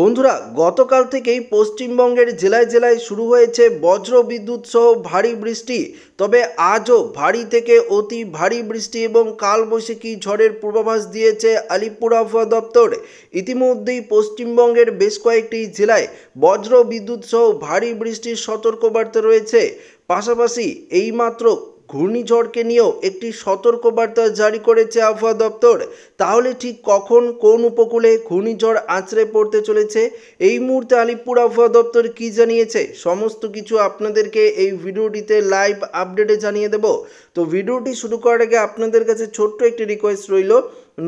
বন্ধুরা গতকাল থেকেই পশ্চিমবঙ্গের জেলায় জেলায় শুরু হয়েছে বজ্র বিদ্যুৎ সহ ভারী বৃষ্টি তবে আজও ভারী থেকে অতি ভারী বৃষ্টি এবং কালবৈশাখী ঝড়ের পূর্বাভাস দিয়েছে আলিপুর আবহাওয়া দপ্তর ইতিমধ্যেই পশ্চিমবঙ্গের বেশ কয়েকটি জেলায় বজ্র বিদ্যুৎ সহ ভারী বৃষ্টির সতর্কবার্তা রয়েছে পাশাপাশি এইমাত্র ঘূর্ণিঝড়কে নিয়েও একটি সতর্কবার্তা জারি করেছে আবহাওয়া দপ্তর তাহলে ঠিক কখন কোন উপকূলে ঘূর্ণিঝড় আঁচড়ে পড়তে চলেছে এই মুহূর্তে আলিপুর আবহাওয়া দপ্তর কি জানিয়েছে সমস্ত কিছু আপনাদেরকে এই ভিডিওটিতে লাইভ আপডেটে জানিয়ে দেব তো ভিডিওটি শুরু করার আগে আপনাদের কাছে ছোট্ট একটি রিকোয়েস্ট রইল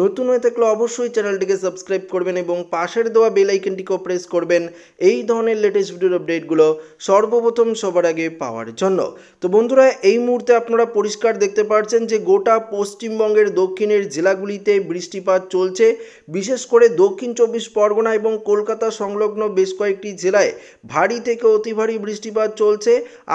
নতুন হয়ে থাকলে অবশ্যই চ্যানেলটিকে সাবস্ক্রাইব করবেন এবং পাশের দেওয়া বেল আইকনটিকেও প্রেস করবেন এই ধরনের লেটেস্ট ভিডিওর আপডেটগুলো সর্বপ্রথম সবার আগে পাওয়ার জন্য তো বন্ধুরা এই মুহূর্তে আপনারা পরিষ্কার দেখতে পাচ্ছেন যে গোটা পশ্চিমবঙ্গের দক্ষিণের জেলাগুলিতে বৃষ্টিপাত চলছে বিশেষ করে দক্ষিণ চব্বিশ পরগনা এবং কলকাতা সংলগ্ন বেশ কয়েকটি জেলায় ভারী থেকে অতি ভারী বৃষ্টিপাত চলছে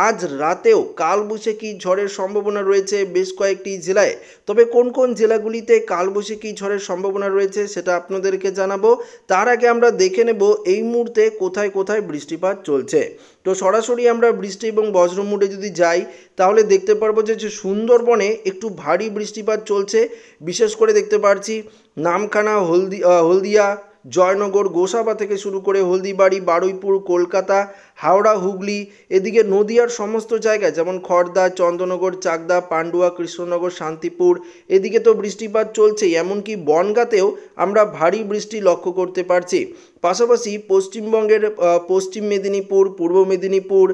আজ রাতেও কালবৈশাখী ঝড়ের সম্ভাবনা রয়েছে বেশ কয়েকটি জেলায় তবে কোন কোন জেলাগুলিতে কালবৈশাখী কি ঝড়ের সম্ভাবনা রয়েছে সেটা আপনাদেরকে জানাবো তার আগে আমরা দেখে নেব এই মুহূর্তে কোথায় কোথায় বৃষ্টিপাত চলছে তো সরাসরি আমরা বৃষ্টি এবং মুডে যদি যাই তাহলে দেখতে পারবো যে সুন্দরবনে একটু ভারী বৃষ্টিপাত চলছে বিশেষ করে দেখতে পারছি নামখানা হলদি হলদিয়া জয়নগর গোসাবা থেকে শুরু করে হলদিবাড়ি বারুইপুর কলকাতা হাওড়া হুগলি এদিকে নদিয়ার সমস্ত জায়গায় যেমন খড়দা চন্দ্রনগর চাকদা পান্ডুয়া কৃষ্ণনগর শান্তিপুর এদিকে তো বৃষ্টিপাত চলছেই এমনকি বনগাতেও আমরা ভারী বৃষ্টি লক্ষ্য করতে পারছি পাশাপাশি পশ্চিমবঙ্গের পশ্চিম মেদিনীপুর পূর্ব মেদিনীপুর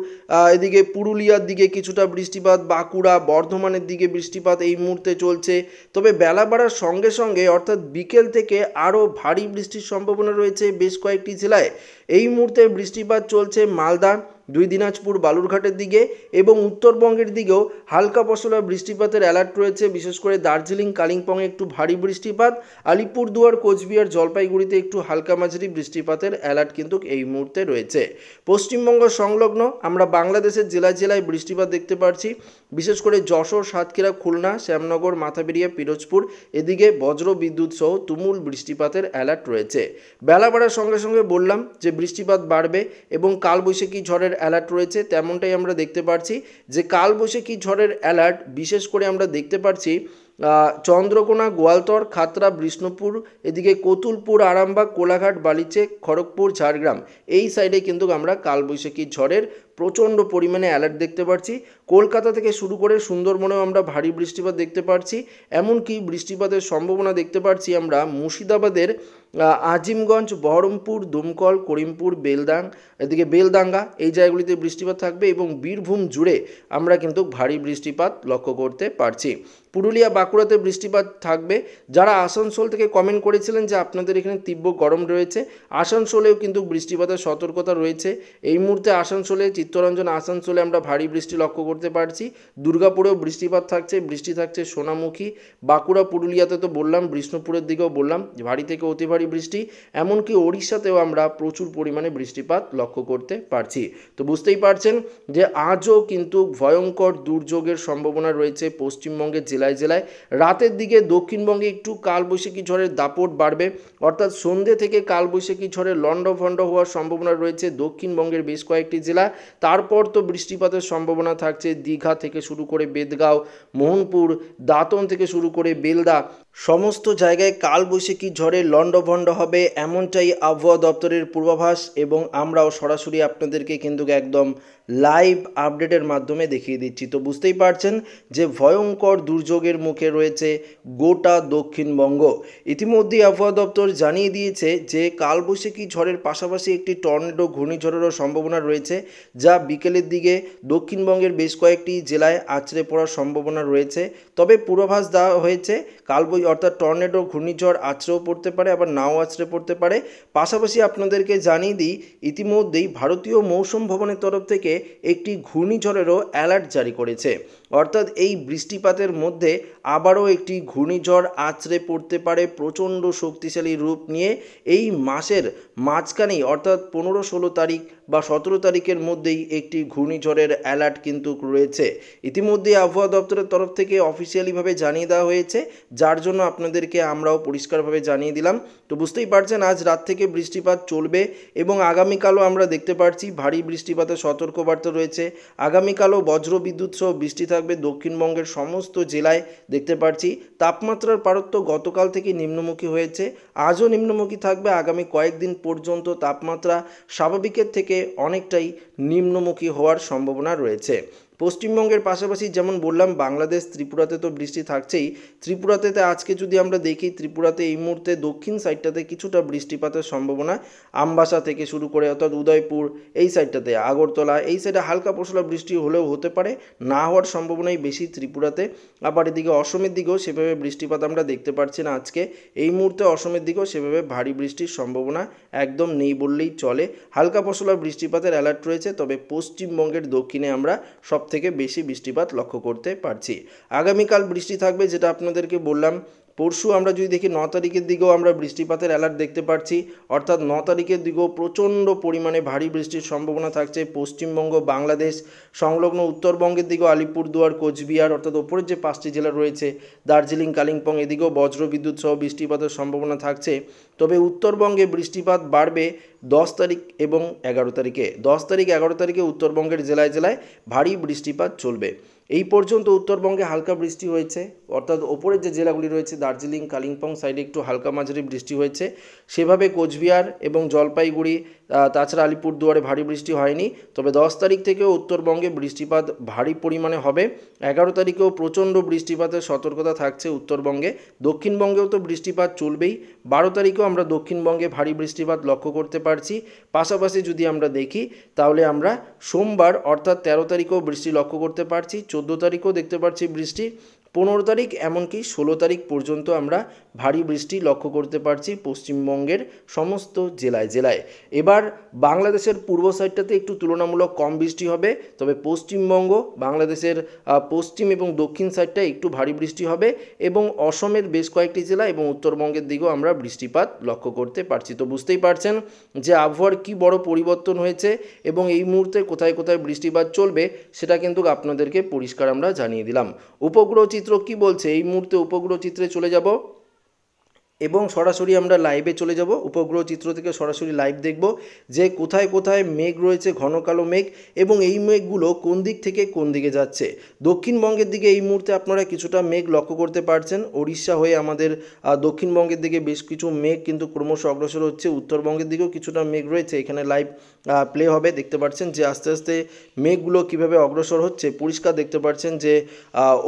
এদিকে পুরুলিয়ার দিকে কিছুটা বৃষ্টিপাত বাঁকুড়া বর্ধমানের দিকে বৃষ্টিপাত এই মুহূর্তে চলছে তবে বেলা বাড়ার সঙ্গে সঙ্গে অর্থাৎ বিকেল থেকে আরও ভারী বৃষ্টির সম্ভাবনা রয়েছে বেশ কয়েকটি জেলায় এই মুহূর্তে বৃষ্টিপাত চলছে মালদা দুই দিনাজপুর বালুরঘাটের দিকে এবং উত্তরবঙ্গের দিকেও হালকা পশলা বৃষ্টিপাতের অ্যালার্ট রয়েছে বিশেষ করে দার্জিলিং কালিম্পংয়ে একটু ভারী বৃষ্টিপাত আলিপুরদুয়ার কোচবিহার জলপাইগুড়িতে একটু হালকা মাঝারি বৃষ্টিপাতের অ্যালার্ট কিন্তু এই মুহূর্তে রয়েছে পশ্চিমবঙ্গ সংলগ্ন আমরা বাংলাদেশের জেলায় জেলায় বৃষ্টিপাত দেখতে পাচ্ছি বিশেষ করে যশোর সাতক্ষীরা খুলনা শ্যামনগর মাথাবেরিয়া পিরোজপুর এদিকে বজ্র বিদ্যুৎ সহ তুমুল বৃষ্টিপাতের অ্যালার্ট রয়েছে বেলা বাড়ার সঙ্গে সঙ্গে বললাম যে বৃষ্টিপাত বাড়বে এবং কালবৈশাখী ঝড়ের অ্যালার্ট রয়েছে তেমনটাই আমরা দেখতে পাচ্ছি যে কালবৈশাখী ঝড়ের অ্যালার্ট বিশেষ করে আমরা দেখতে পাচ্ছি চন্দ্রকোনা গোয়ালতর খাতরা বিষ্ণুপুর এদিকে কতুলপুর আরামবাগ কোলাঘাট বালিচে খড়গপুর ঝাড়গ্রাম এই সাইডে কিন্তু আমরা কালবৈশাখী ঝড়ের প্রচণ্ড পরিমাণে অ্যালার্ট দেখতে পাচ্ছি কলকাতা থেকে শুরু করে সুন্দরবনেও আমরা ভারী বৃষ্টিপাত দেখতে পাচ্ছি এমনকি বৃষ্টিপাতের সম্ভাবনা দেখতে পাচ্ছি আমরা মুর্শিদাবাদের আজিমগঞ্জ বহরমপুর দুমকল করিমপুর বেলদাং এদিকে বেলদাঙ্গা এই জায়গাগুলিতে বৃষ্টিপাত থাকবে এবং বীরভূম জুড়ে আমরা কিন্তু ভারী বৃষ্টিপাত লক্ষ্য করতে পারছি পুরুলিয়া বাঁকুড়াতে বৃষ্টিপাত থাকবে যারা আসানসোল থেকে কমেন্ট করেছিলেন যে আপনাদের এখানে তীব্র গরম রয়েছে আসানসোলেও কিন্তু বৃষ্টিপাতের সতর্কতা রয়েছে এই মুহূর্তে আসানসোলে চিত্তরঞ্জন আসানসোলে আমরা ভারী বৃষ্টি লক্ষ্য করতে পারছি দুর্গাপুরেও বৃষ্টিপাত থাকছে বৃষ্টি থাকছে সোনামুখী বাঁকুড়া পুরুলিয়াতে তো বললাম বিষ্ণুপুরের দিকেও বললাম ভারী থেকে অতি ভারী বৃষ্টি এমনকি ওড়িশাতেও আমরা প্রচুর পরিমাণে বৃষ্টিপাত লক্ষ্য করতে পারছি তো বুঝতেই পারছেন যে আজও কিন্তু ভয়ঙ্কর দুর্যোগের সম্ভাবনা রয়েছে পশ্চিমবঙ্গের জেলা জেলায় জেলায় রাতের দিকে দক্ষিণবঙ্গে একটু কালবৈশাখী ঝড়ের দাপট বাড়বে অর্থাৎ সন্ধ্যে থেকে কালবৈশাখী ঝড়ে লণ্ডভণ্ড হওয়ার সম্ভাবনা রয়েছে দক্ষিণবঙ্গের বেশ কয়েকটি জেলা তারপর তো বৃষ্টিপাতের সম্ভাবনা থাকছে দীঘা থেকে শুরু করে বেদগাঁও মোহনপুর দাঁতন থেকে শুরু করে বেলদা সমস্ত জায়গায় কালবৈশাখী ঝড়ে লণ্ডভণ্ড হবে এমনটাই আবহাওয়া দপ্তরের পূর্বাভাস এবং আমরাও সরাসরি আপনাদেরকে কিন্তু একদম লাইভ আপডেটের মাধ্যমে দেখিয়ে দিচ্ছি তো বুঝতেই পারছেন যে ভয়ঙ্কর দুর্যোগের মুখে রয়েছে গোটা দক্ষিণবঙ্গ ইতিমধ্যেই আবহাওয়া দপ্তর জানিয়ে দিয়েছে যে কালবৈশাখী ঝড়ের পাশাপাশি একটি টর্নেডো ঘূর্ণিঝড়েরও সম্ভাবনা রয়েছে যা বিকেলের দিকে দক্ষিণবঙ্গের বেশ কয়েকটি জেলায় আছড়ে পড়ার সম্ভাবনা রয়েছে তবে পূর্বাভাস দেওয়া হয়েছে কাল মতোই অর্থাৎ টর্নেডো ঘূর্ণিঝড় আছড়েও পড়তে পারে আবার নাও আছড়ে পড়তে পারে পাশাপাশি আপনাদেরকে জানিয়ে দিই ইতিমধ্যেই ভারতীয় মৌসুম ভবনের তরফ থেকে একটি ঘূর্ণিঝড়েরও অ্যালার্ট জারি করেছে অর্থাৎ এই বৃষ্টিপাতের মধ্যে আবারও একটি ঘূর্ণিঝড় আছড়ে পড়তে পারে প্রচণ্ড শক্তিশালী রূপ নিয়ে এই মাসের মাঝখানেই অর্থাৎ পনেরো ষোলো তারিখ বা সতেরো তারিখের মধ্যেই একটি ঘূর্ণিঝড়ের অ্যালার্ট কিন্তু রয়েছে ইতিমধ্যে আবহাওয়া দপ্তরের তরফ থেকে অফিসিয়ালিভাবে জানিয়ে দেওয়া হয়েছে যার জন্য আপনাদেরকে আমরাও পরিষ্কারভাবে জানিয়ে দিলাম তো বুঝতেই পারছেন আজ রাত থেকে বৃষ্টিপাত চলবে এবং আগামীকালও আমরা দেখতে পাচ্ছি ভারী বৃষ্টিপাতের সতর্কবার্তা রয়েছে আগামীকালও বজ্রবিদ্যুৎ সহ বৃষ্টি থাকবে থাকবে দক্ষিণবঙ্গের সমস্ত জেলায় দেখতে পাচ্ছি তাপমাত্রার পারত্ব গতকাল থেকে নিম্নমুখী হয়েছে আজও নিম্নমুখী থাকবে আগামী কয়েকদিন পর্যন্ত তাপমাত্রা স্বাভাবিকের থেকে অনেকটাই নিম্নমুখী হওয়ার সম্ভাবনা রয়েছে পশ্চিমবঙ্গের পাশাপাশি যেমন বললাম বাংলাদেশ ত্রিপুরাতে তো বৃষ্টি থাকছেই ত্রিপুরাতে আজকে যদি আমরা দেখি ত্রিপুরাতে এই মুহূর্তে দক্ষিণ সাইডটাতে কিছুটা বৃষ্টিপাতের সম্ভাবনা আমবাসা থেকে শুরু করে অর্থাৎ উদয়পুর এই সাইডটাতে আগরতলা এই সাইডে হালকা পশলা বৃষ্টি হলেও হতে পারে না হওয়ার সম্ভাবনাই বেশি ত্রিপুরাতে আবার এদিকে অসমের দিকেও সেভাবে বৃষ্টিপাত আমরা দেখতে পাচ্ছি না আজকে এই মুহূর্তে অসমের দিকেও সেভাবে ভারী বৃষ্টির সম্ভাবনা একদম নেই বললেই চলে হালকা পশলা বৃষ্টিপাতের অ্যালার্ট রয়েছে তবে পশ্চিমবঙ্গের দক্ষিণে আমরা সব সবথেকে বেশি বৃষ্টিপাত লক্ষ্য করতে পারছি আগামীকাল বৃষ্টি থাকবে যেটা আপনাদেরকে বললাম পরশু আমরা যদি দেখি ন তারিখের দিকেও আমরা বৃষ্টিপাতের অ্যালার্ট দেখতে পাচ্ছি অর্থাৎ ন তারিখের দিকেও প্রচণ্ড পরিমাণে ভারী বৃষ্টির সম্ভাবনা থাকছে পশ্চিমবঙ্গ বাংলাদেশ সংলগ্ন উত্তরবঙ্গের দিকেও আলিপুরদুয়ার কোচবিহার অর্থাৎ ওপরের যে পাঁচটি জেলা রয়েছে দার্জিলিং কালিম্পং এদিকেও বজ্রবিদ্যুৎ সহ বৃষ্টিপাতের সম্ভাবনা থাকছে তবে উত্তরবঙ্গে বৃষ্টিপাত বাড়বে দশ তারিখ এবং এগারো তারিখে দশ তারিখ এগারো তারিখে উত্তরবঙ্গের জেলায় জেলায় ভারী বৃষ্টিপাত চলবে এই পর্যন্ত উত্তরবঙ্গে হালকা বৃষ্টি হয়েছে অর্থাৎ ওপরের যে জেলাগুলি রয়েছে দার্জিলিং কালিম্পং সাইডে একটু হালকা মাঝারি বৃষ্টি হয়েছে সেভাবে কোচবিহার এবং জলপাইগুড়ি তাছাড়া আলিপুরদুয়ারে ভারী বৃষ্টি হয়নি তবে দশ তারিখ থেকে উত্তরবঙ্গে বৃষ্টিপাত ভারী পরিমাণে হবে এগারো তারিখেও প্রচণ্ড বৃষ্টিপাতের সতর্কতা থাকছে উত্তরবঙ্গে দক্ষিণবঙ্গেও তো বৃষ্টিপাত চলবেই বারো তারিখেও আমরা দক্ষিণবঙ্গে ভারী বৃষ্টিপাত লক্ষ্য করতে পারছি পাশাপাশি যদি আমরা দেখি তাহলে আমরা সোমবার অর্থাৎ তেরো তারিখেও বৃষ্টি লক্ষ্য করতে পারছি চোদ্দো তারিখেও দেখতে পারছি বৃষ্টি পনেরো তারিখ এমনকি ষোলো তারিখ পর্যন্ত আমরা ভারী বৃষ্টি লক্ষ্য করতে পারছি পশ্চিমবঙ্গের সমস্ত জেলায় জেলায় এবার বাংলাদেশের পূর্ব সাইডটাতে একটু তুলনামূলক কম বৃষ্টি হবে তবে পশ্চিমবঙ্গ বাংলাদেশের পশ্চিম এবং দক্ষিণ সাইডটায় একটু ভারী বৃষ্টি হবে এবং অসমের বেশ কয়েকটি জেলা এবং উত্তরবঙ্গের দিকেও আমরা বৃষ্টিপাত লক্ষ্য করতে পারছি তো বুঝতেই পারছেন যে আবহাওয়ার কি বড় পরিবর্তন হয়েছে এবং এই মুহূর্তে কোথায় কোথায় বৃষ্টিপাত চলবে সেটা কিন্তু আপনাদেরকে পরিষ্কার আমরা জানিয়ে দিলাম উপগ্রহ চিত্র কি বলছে এই মুহূর্তে উপগ্রহ চিত্রে চলে যাব এবং সরাসরি আমরা লাইভে চলে যাব উপগ্রহ চিত্র থেকে সরাসরি লাইভ দেখব যে কোথায় কোথায় মেঘ রয়েছে ঘন কালো মেঘ এবং এই মেঘগুলো কোন দিক থেকে কোন দিকে যাচ্ছে দক্ষিণবঙ্গের দিকে এই মুহূর্তে আপনারা কিছুটা মেঘ লক্ষ্য করতে পারছেন ওড়িশা হয়ে আমাদের দক্ষিণবঙ্গের দিকে বেশ কিছু মেঘ কিন্তু ক্রমশ অগ্রসর হচ্ছে উত্তরবঙ্গের দিকেও কিছুটা মেঘ রয়েছে এখানে লাইভ প্লে হবে দেখতে পাচ্ছেন যে আস্তে আস্তে মেঘগুলো কিভাবে অগ্রসর হচ্ছে পরিষ্কার দেখতে পাচ্ছেন যে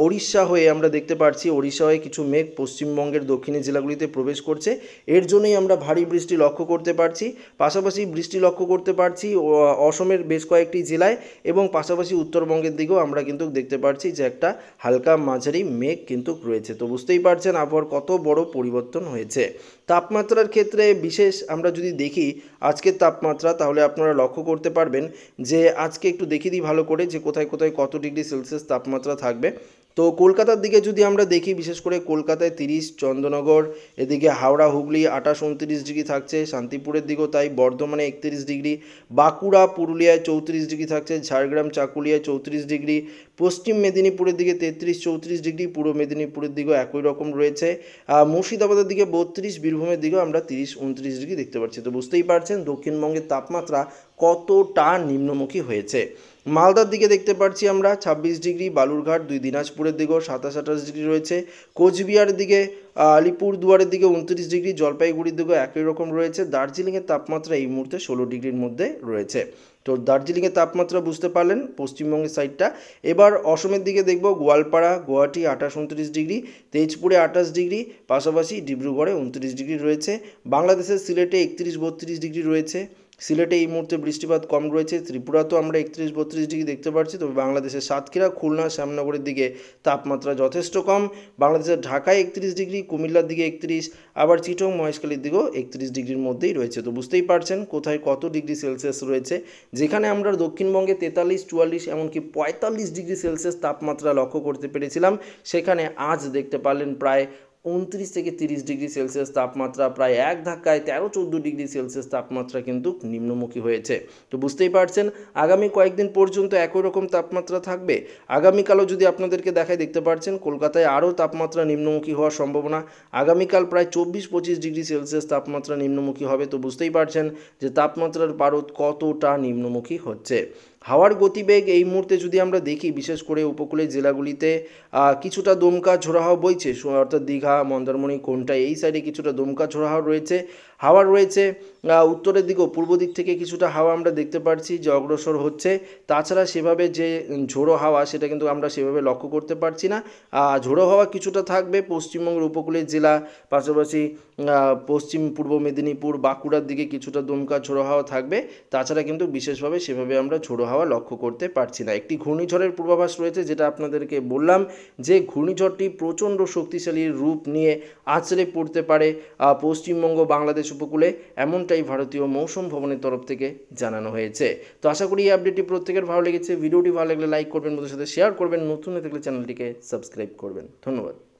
ওড়িশা হয়ে আমরা দেখতে পাচ্ছি ওড়িশা হয়ে কিছু মেঘ পশ্চিমবঙ্গের দক্ষিণে জেলাগুলিতে প্রবেশ করছে এর জন্যই আমরা ভারী বৃষ্টি লক্ষ্য করতে পারছি পাশাপাশি বৃষ্টি লক্ষ্য করতে পারছি অসমের বেশ কয়েকটি জেলায় এবং পাশাপাশি উত্তরবঙ্গের দিকেও আমরা কিন্তু দেখতে পাচ্ছি যে একটা হালকা মাঝারি মেঘ কিন্তু রয়েছে তো বুঝতেই পারছেন আবহাওয়ার কত বড় পরিবর্তন হয়েছে তাপমাত্রার ক্ষেত্রে বিশেষ আমরা যদি দেখি আজকের তাপমাত্রা তাহলে আপনার আপনারা লক্ষ্য করতে পারবেন যে আজকে একটু দেখিয়ে দিই ভালো করে যে কোথায় কোথায় কত ডিগ্রি সেলসিয়াস তাপমাত্রা থাকবে তো কলকাতার দিকে যদি আমরা দেখি বিশেষ করে কলকাতায় তিরিশ চন্দ্রনগর এদিকে হাওড়া হুগলি আঠাশ উনত্রিশ ডিগ্রি থাকছে শান্তিপুরের দিকেও তাই বর্ধমানে একত্রিশ ডিগ্রি বাঁকুড়া পুরুলিয়ায় চৌত্রিশ ডিগ্রি থাকছে ঝাড়গ্রাম চাকুলিয়ায় চৌত্রিশ ডিগ্রি পশ্চিম মেদিনীপুরের দিকে তেত্রিশ চৌত্রিশ ডিগ্রি পূর্ব মেদিনীপুরের দিকেও একই রকম রয়েছে মুর্শিদাবাদের দিকে বত্রিশ বীরভূমের দিকেও আমরা তিরিশ উনত্রিশ ডিগ্রি দেখতে পাচ্ছি তো বুঝতেই পারছেন দক্ষিণবঙ্গের তাপমাত্রা কতটা নিম্নমুখী হয়েছে মালদার দিকে দেখতে পাচ্ছি আমরা ছাব্বিশ ডিগ্রি বালুরঘাট দুই দিনাজপুরের দিকেও সাতাশ আঠাশ ডিগ্রি রয়েছে কোচবিহারের দিকে আলিপুর দুয়ারের দিকে উনত্রিশ ডিগ্রি জলপাইগুড়ির দিকেও একই রকম রয়েছে দার্জিলিংয়ের তাপমাত্রা এই মুহূর্তে ষোলো ডিগ্রির মধ্যে রয়েছে তো দার্জিলিংয়ের তাপমাত্রা বুঝতে পারলেন পশ্চিমবঙ্গের সাইডটা এবার অসমের দিকে দেখব গোয়ালপাড়া গুয়াহাটি আঠাশ উনত্রিশ ডিগ্রি তেজপুরে আঠাশ ডিগ্রি পাশাপাশি ডিব্রুগড়ে উনত্রিশ ডিগ্রি রয়েছে বাংলাদেশের সিলেটে একত্রিশ বত্রিশ ডিগ্রি রয়েছে সিলেটে এই মুহূর্তে বৃষ্টিপাত কম রয়েছে ত্রিপুরাতেও আমরা একত্রিশ বত্রিশ ডিগ্রি দেখতে পাচ্ছি তবে বাংলাদেশের সাতক্ষীরা খুলনা শ্যামনগরের দিকে তাপমাত্রা যথেষ্ট কম বাংলাদেশের ঢাকায় একত্রিশ ডিগ্রি কুমিল্লার দিকে একত্রিশ আবার চিটং মহেশখালীর দিকেও একত্রিশ ডিগ্রির মধ্যেই রয়েছে তো বুঝতেই পারছেন কোথায় কত ডিগ্রি সেলসিয়াস রয়েছে যেখানে আমরা দক্ষিণবঙ্গে তেতাল্লিশ চুয়াল্লিশ এমনকি পঁয়তাল্লিশ ডিগ্রি সেলসিয়াস তাপমাত্রা লক্ষ্য করতে পেরেছিলাম সেখানে আজ দেখতে পারলেন প্রায় উনত্রিশ থেকে তিরিশ ডিগ্রি সেলসিয়াস তাপমাত্রা প্রায় এক ধাক্কায় তেরো চোদ্দো ডিগ্রি সেলসিয়াস তাপমাত্রা কিন্তু নিম্নমুখী হয়েছে তো বুঝতেই পারছেন আগামী কয়েকদিন পর্যন্ত একই রকম তাপমাত্রা থাকবে আগামীকালও যদি আপনাদেরকে দেখায় দেখতে পারছেন কলকাতায় আরও তাপমাত্রা নিম্নমুখী হওয়ার সম্ভাবনা আগামীকাল প্রায় চব্বিশ পঁচিশ ডিগ্রি সেলসিয়াস তাপমাত্রা নিম্নমুখী হবে তো বুঝতেই পারছেন যে তাপমাত্রার পারদ কতটা নিম্নমুখী হচ্ছে হাওয়ার গতিবেগ এই মুহূর্তে যদি আমরা দেখি বিশেষ করে উপকূলের জেলাগুলিতে কিছুটা দমকা ঝোড়াহাওয়া বইছে অর্থাৎ দীঘা মন্দারমণি কোনটা এই সাইডে কিছুটা দমকা ঝোড়াহাওয়া রয়েছে হাওয়া রয়েছে উত্তরের দিকেও পূর্ব দিক থেকে কিছুটা হাওয়া আমরা দেখতে পাচ্ছি যে অগ্রসর হচ্ছে তাছাড়া সেভাবে যে ঝোড়ো হাওয়া সেটা কিন্তু আমরা সেভাবে লক্ষ্য করতে পারছি না ঝোড়ো হাওয়া কিছুটা থাকবে পশ্চিমবঙ্গের উপকূলের জেলা পাশাপাশি পশ্চিম পূর্ব মেদিনীপুর বাঁকুড়ার দিকে কিছুটা দমকা ঝোড়ো হাওয়া থাকবে তাছাড়া কিন্তু বিশেষভাবে সেভাবে আমরা ঝোড়ো হাওয়া লক্ষ্য করতে পারছি না একটি ঘূর্ণিঝড়ের পূর্বাভাস রয়েছে যেটা আপনাদেরকে বললাম যে ঘূর্ণিঝড়টি প্রচণ্ড শক্তিশালী রূপ নিয়ে আছড়ে পড়তে পারে পশ্চিমবঙ্গ বাংলাদেশ বাংলাদেশ উপকূলে এমনটাই ভারতীয় মৌসুম ভবনের তরফ থেকে জানানো হয়েছে তো আশা করি এই আপডেটটি প্রত্যেকের ভালো লেগেছে ভিডিওটি ভালো লাগলে লাইক করবেন বন্ধুদের সাথে শেয়ার করবেন নতুন হয়ে থাকলে চ্যানেলটিকে সাবস্ক্রাইব করবেন ধন্যবাদ